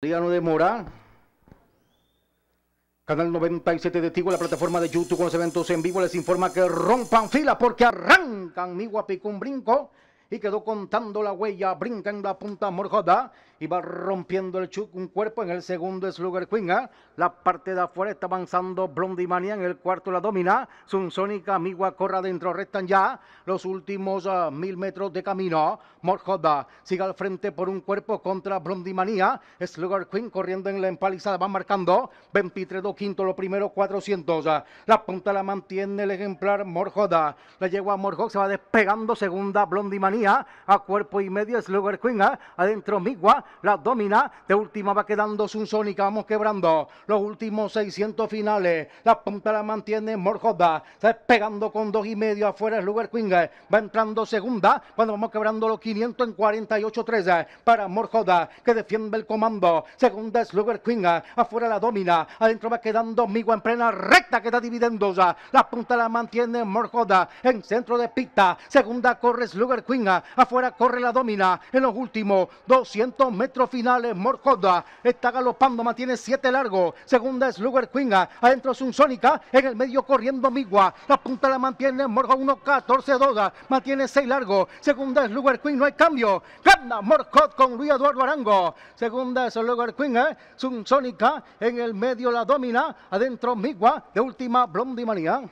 día de demora Canal 97 de Tigo, la plataforma de YouTube con los eventos en vivo, les informa que rompan fila porque arrancan mi un brinco y quedó contando la huella, brinca en la punta Morjoda, y va rompiendo el chuk, un cuerpo en el segundo Slugger Queen, ¿ah? la parte de afuera está avanzando Blondie Mania, en el cuarto la domina, Sunsonica, Amigua, corra adentro, restan ya los últimos ah, mil metros de camino, Morjoda sigue al frente por un cuerpo contra Blondie Mania, Slugger Queen corriendo en la empalizada, va marcando, 23 2 quinto, lo primero 400, ah. la punta la mantiene el ejemplar Morjoda, la yegua Morjod se va despegando, segunda Blondie Mania, a cuerpo y medio, Slugger Queen, ¿eh? adentro Migua, la domina, de última va quedando Sunsonica, vamos quebrando los últimos 600 finales, la punta la mantiene Morjoda, está pegando con dos y medio afuera Slugger Queen, ¿eh? va entrando segunda, cuando vamos quebrando los 500 en 48-13 ¿eh? para Morjoda, que defiende el comando, segunda Slugger Queen, afuera la domina, adentro va quedando Migua en plena recta que está dividendosa, la punta la mantiene Morjoda, en centro de pista, segunda corre Slugger Queen, Afuera corre la domina en los últimos 200 metros finales. morcoda está galopando, mantiene 7 largos Segunda es Luger Quinga. Adentro Sónica En el medio corriendo Migua. La punta la mantiene Morga 1, 14 doga Mantiene 6 largos Segunda es Luger Queen. No hay cambio. Gana Morcot con Luis Eduardo Arango. Segunda es Luger Queen. Eh. En el medio la domina. Adentro Migua. De última Blondie Manía.